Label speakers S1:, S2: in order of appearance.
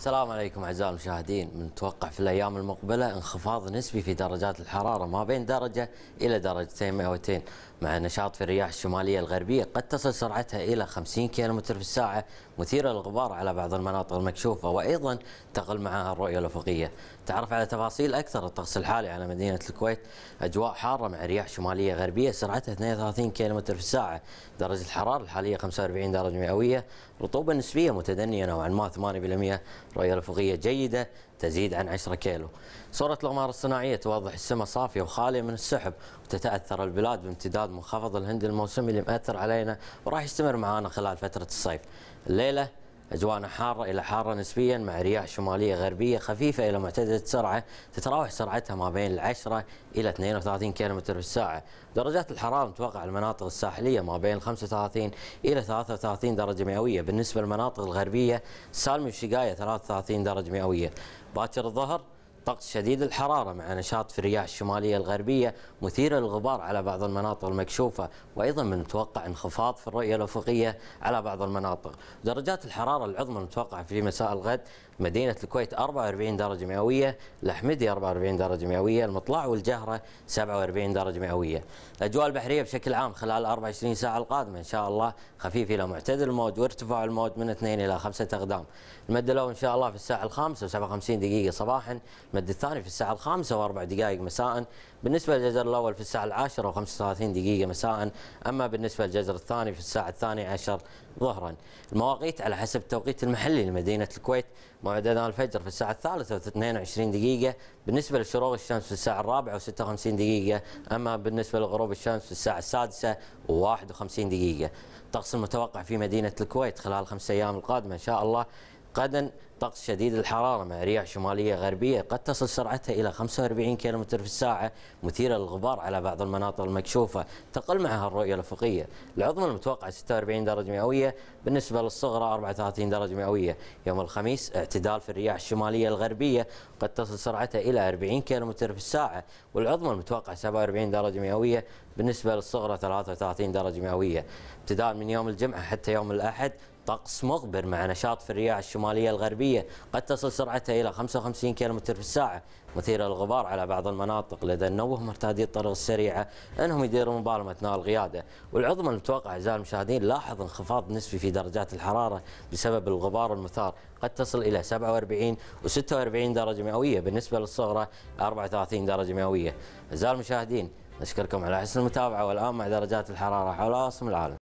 S1: السلام عليكم اعزائي المشاهدين نتوقع في الايام المقبله انخفاض نسبي في درجات الحراره ما بين درجه الى درجتين مئويتين مع نشاط في الرياح الشماليه الغربيه قد تصل سرعتها الى 50 كم في الساعه مثيره للغبار على بعض المناطق المكشوفه وايضا تقل معها الرؤيه الافقيه تعرف على تفاصيل اكثر الطقس الحالي على مدينه الكويت اجواء حاره مع رياح شماليه غربيه سرعتها 32 كم في الساعه درجه الحراره الحاليه 45 درجه مئويه رطوبه نسبيه متدنيه نوعا ما 8% رؤية أفقية جيدة تزيد عن 10 كيلو صورة الأقمار الصناعية توضح السماء صافية وخالية من السحب وتتأثر البلاد بامتداد منخفض الهند الموسمي اللي مأثر علينا وراح يستمر معانا خلال فترة الصيف الليلة أجواءنا حارة إلى حارة نسبيا مع رياح شمالية غربية خفيفة إلى معتدلة السرعة تتراوح سرعتها ما بين العشرة إلى 32 كم في الساعة درجات الحرارة متوقع المناطق الساحلية ما بين 35 إلى 33 درجة مئوية بالنسبة للمناطق الغربية سالم وشقاية 33 درجة مئوية باكر الظهر طقس شديد الحرارة مع نشاط في الرياح الشمالية الغربية مثيرة للغبار على بعض المناطق المكشوفة وأيضا من متوقع انخفاض في الرؤية الأفقية على بعض المناطق درجات الحرارة العظمى المتوقعة في مساء الغد مدينة الكويت 44 درجة مئوية الأحمدي 44 درجة مئوية المطلع والجهرة 47 درجة مئوية الأجواء البحرية بشكل عام خلال 24 ساعة القادمة إن شاء الله خفيف إلى معتدل الموج وارتفاع الموج من 2 إلى 5 أقدام المد الأول إن شاء الله في الساعة الخامسة و57 دقيقة صباحا المد الثاني في الساعة الخامسة وأربع دقائق مساء بالنسبة للجزر الأول في الساعة العاشرة وخمسة وثلاثين دقيقة مساء أما بالنسبة للجزر الثاني في الساعة الثانية عشر ظهرا المواقيت على حسب التوقيت المحلي لمدينة الكويت موعد أذان الفجر في الساعة الثالثة واثنين وعشرين دقيقة بالنسبة لشروق الشمس في الساعة الرابعة وستة وخمسين دقيقة أما بالنسبة لغروب الشمس في الساعة السادسة وواحد وخمسين دقيقة الطقس المتوقع في مدينة الكويت خلال خمسة أيام القادمة إن شاء الله غدا طقس شديد الحرارة مع رياح شمالية غربية قد تصل سرعتها إلى 45 كم في الساعة مثيرة للغبار على بعض المناطق المكشوفة تقل معها الرؤية الأفقية العظمى المتوقعة 46 درجة مئوية بالنسبة للصغرى 34 درجة مئوية يوم الخميس اعتدال في الرياح الشمالية الغربية قد تصل سرعتها إلى 40 كم في الساعة والعظمى المتوقعة 47 درجة مئوية بالنسبة للصغرى 33 درجة مئوية ابتداء من يوم الجمعة حتى يوم الأحد طقس مغبر مع نشاط في الرياح الشمالية الغربية قد تصل سرعتها إلى 55 كم في الساعة مثيرة للغبار على بعض المناطق لذا نوه مرتادي الطرق السريعة أنهم يديروا مبالغة أثناء القيادة والعظمى المتوقع أعزائي المشاهدين لاحظ انخفاض نسبي في درجات الحرارة بسبب الغبار المثار قد تصل إلى 47 و 46 درجة مئوية بالنسبة للصغرى 34 درجة مئوية أعزائي المشاهدين نشكركم على حسن المتابعة والآن مع درجات الحرارة حول عاصم العالم